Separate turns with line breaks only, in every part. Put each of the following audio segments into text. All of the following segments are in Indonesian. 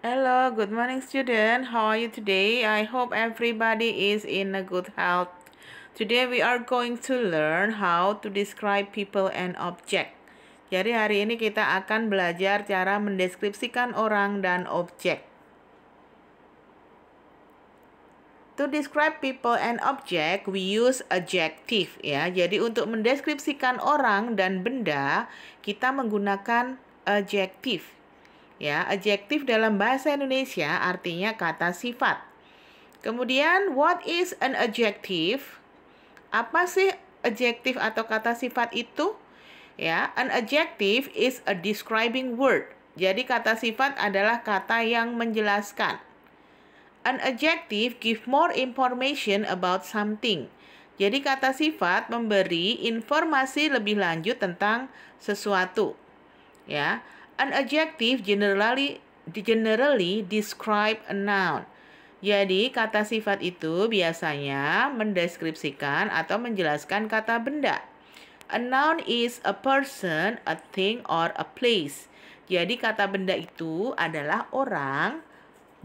Hello, good morning student. How are you today? I hope everybody is in a good health. Today we are going to learn how to describe people and object. Jadi hari ini kita akan belajar cara mendeskripsikan orang dan objek. To describe people and object, we use adjective ya. Jadi untuk mendeskripsikan orang dan benda, kita menggunakan adjective Ya, adjektif dalam bahasa Indonesia artinya kata sifat. Kemudian what is an adjective? Apa sih adjektif atau kata sifat itu? Ya, an adjective is a describing word. Jadi kata sifat adalah kata yang menjelaskan. An adjective give more information about something. Jadi kata sifat memberi informasi lebih lanjut tentang sesuatu. Ya. An adjective generally generally describe a noun. Jadi, kata sifat itu biasanya mendeskripsikan atau menjelaskan kata benda. A noun is a person, a thing, or a place. Jadi, kata benda itu adalah orang,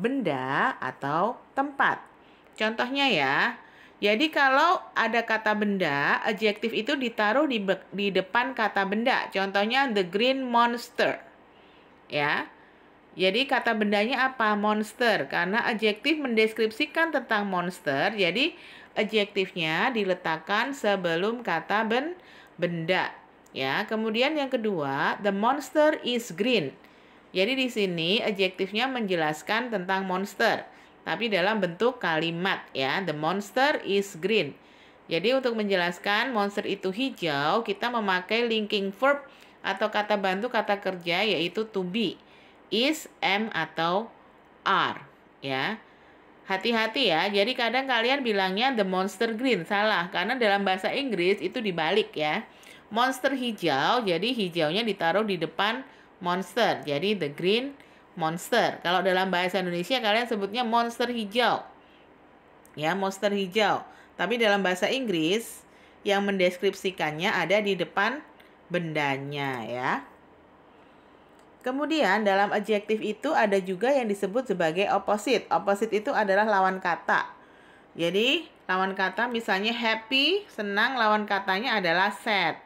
benda, atau tempat. Contohnya ya, jadi kalau ada kata benda, adjektif itu ditaruh di, di depan kata benda. Contohnya the green monster ya. Jadi kata bendanya apa? Monster. Karena adjektif mendeskripsikan tentang monster, jadi adjektifnya diletakkan sebelum kata ben benda. Ya, kemudian yang kedua, the monster is green. Jadi di sini adjektifnya menjelaskan tentang monster, tapi dalam bentuk kalimat ya, the monster is green. Jadi untuk menjelaskan monster itu hijau, kita memakai linking verb atau kata bantu kata kerja yaitu to be, is, am atau are ya. Hati-hati ya. Jadi kadang kalian bilangnya the monster green salah karena dalam bahasa Inggris itu dibalik ya. Monster hijau jadi hijaunya ditaruh di depan monster. Jadi the green monster. Kalau dalam bahasa Indonesia kalian sebutnya monster hijau. Ya, monster hijau. Tapi dalam bahasa Inggris yang mendeskripsikannya ada di depan bendanya ya. Kemudian dalam adjektif itu ada juga yang disebut sebagai opposite. Opposite itu adalah lawan kata. Jadi lawan kata misalnya happy, senang lawan katanya adalah sad.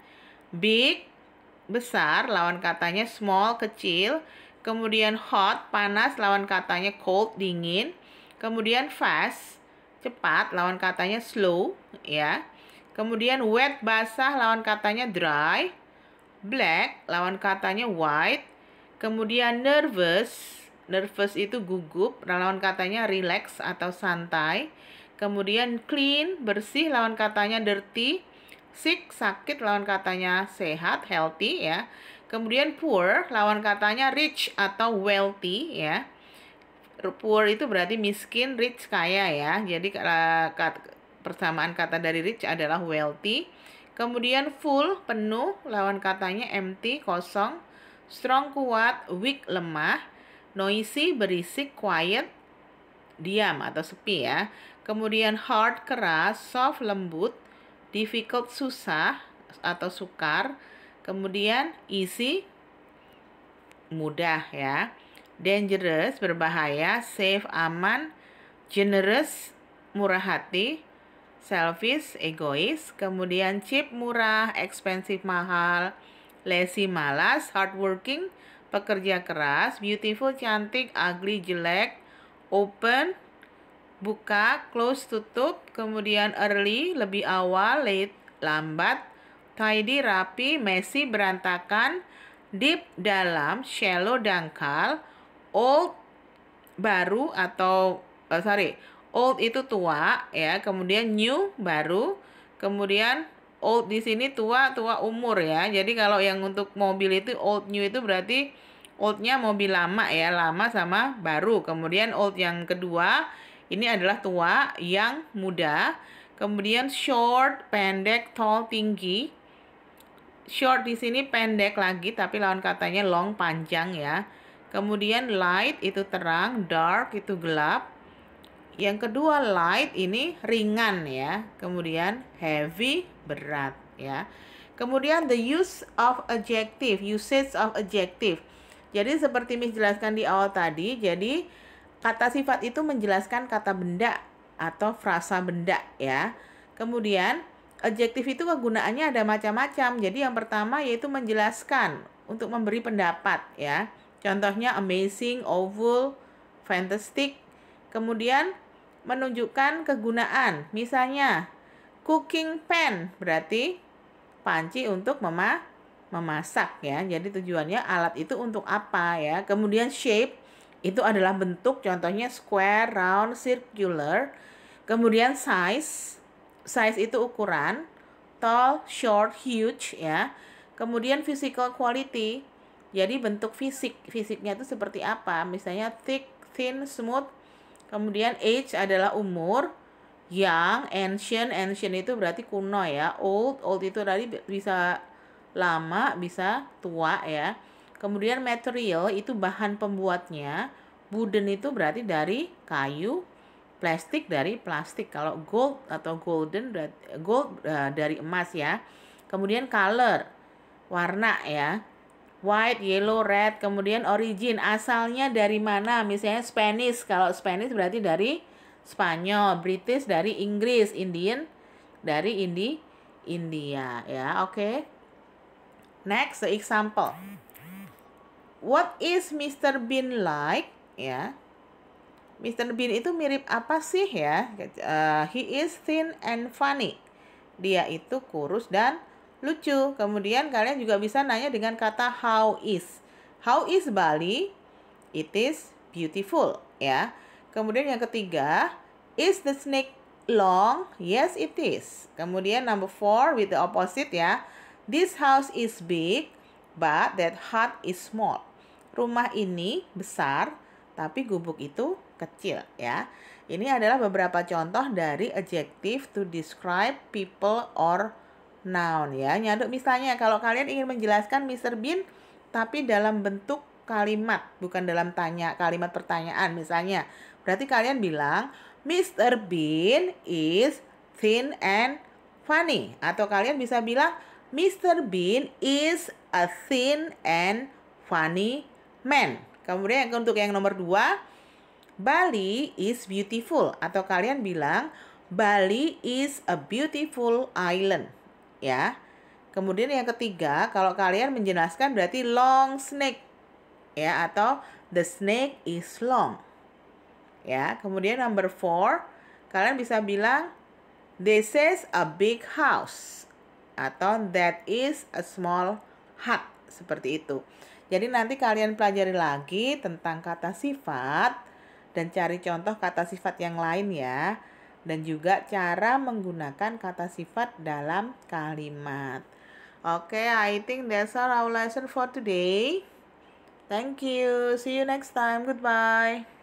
Big, besar, lawan katanya small, kecil. Kemudian hot, panas, lawan katanya cold, dingin. Kemudian fast, cepat, lawan katanya slow ya. Kemudian wet, basah, lawan katanya dry black lawan katanya white, kemudian nervous, nervous itu gugup, nah, lawan katanya relax atau santai, kemudian clean, bersih lawan katanya dirty, sick sakit lawan katanya sehat, healthy ya. Kemudian poor lawan katanya rich atau wealthy ya. Poor itu berarti miskin, rich kaya ya. Jadi persamaan kata dari rich adalah wealthy. Kemudian full, penuh, lawan katanya empty, kosong. Strong, kuat, weak, lemah. Noisy, berisik, quiet, diam atau sepi ya. Kemudian hard, keras, soft, lembut. Difficult, susah atau sukar. Kemudian easy, mudah ya. Dangerous, berbahaya. Safe, aman. Generous, murah hati selfish, egois, kemudian cheap, murah, expensive, mahal, lazy, malas, hardworking, pekerja keras, beautiful, cantik, ugly, jelek, open, buka, close, tutup, kemudian early, lebih awal, late, lambat, tidy, rapi, messy, berantakan, deep, dalam, shallow, dangkal, old, baru atau, uh, sorry, old itu tua ya, kemudian new baru, kemudian old di sini tua, tua umur ya. Jadi kalau yang untuk mobil itu old new itu berarti oldnya mobil lama ya, lama sama baru. Kemudian old yang kedua ini adalah tua yang muda. Kemudian short, pendek, tall, tinggi. Short di sini pendek lagi tapi lawan katanya long panjang ya. Kemudian light itu terang, dark itu gelap. Yang kedua light ini ringan ya. Kemudian heavy berat ya. Kemudian the use of adjective, usage of adjective. Jadi seperti Miss jelaskan di awal tadi, jadi kata sifat itu menjelaskan kata benda atau frasa benda ya. Kemudian adjektif itu kegunaannya ada macam-macam. Jadi yang pertama yaitu menjelaskan untuk memberi pendapat ya. Contohnya amazing, oval, fantastic. Kemudian menunjukkan kegunaan. Misalnya, cooking pan berarti panci untuk mema memasak ya. Jadi tujuannya alat itu untuk apa ya. Kemudian shape itu adalah bentuk contohnya square, round, circular. Kemudian size, size itu ukuran, tall, short, huge ya. Kemudian physical quality, jadi bentuk fisik, fisiknya itu seperti apa? Misalnya thick, thin, smooth, Kemudian age adalah umur, young, ancient, ancient itu berarti kuno ya. Old, old itu tadi bisa lama, bisa tua ya. Kemudian material itu bahan pembuatnya. Wooden itu berarti dari kayu, plastik dari plastik. Kalau gold atau golden gold eh, dari emas ya. Kemudian color, warna ya white, yellow, red. Kemudian origin, asalnya dari mana? Misalnya Spanish. Kalau Spanish berarti dari Spanyol, British dari Inggris, Indian dari Indi India ya. Oke. Okay. Next the example. What is Mr. Bean like? Ya. Mr. Bean itu mirip apa sih ya? Uh, he is thin and funny. Dia itu kurus dan lucu. Kemudian kalian juga bisa nanya dengan kata how is. How is Bali? It is beautiful, ya. Kemudian yang ketiga, is the snake long? Yes, it is. Kemudian number four with the opposite ya. This house is big, but that hut is small. Rumah ini besar, tapi gubuk itu kecil ya. Ini adalah beberapa contoh dari adjective to describe people or noun ya. Nyaduk misalnya kalau kalian ingin menjelaskan Mr. Bean tapi dalam bentuk kalimat, bukan dalam tanya, kalimat pertanyaan misalnya. Berarti kalian bilang Mr. Bean is thin and funny atau kalian bisa bilang Mr. Bean is a thin and funny man. Kemudian untuk yang nomor dua, Bali is beautiful atau kalian bilang Bali is a beautiful island ya. Kemudian yang ketiga, kalau kalian menjelaskan berarti long snake ya atau the snake is long. Ya, kemudian number four, kalian bisa bilang this is a big house atau that is a small hut seperti itu. Jadi nanti kalian pelajari lagi tentang kata sifat dan cari contoh kata sifat yang lain ya dan juga cara menggunakan kata sifat dalam kalimat. Oke, okay, I think that's all our lesson for today. Thank you. See you next time. Goodbye.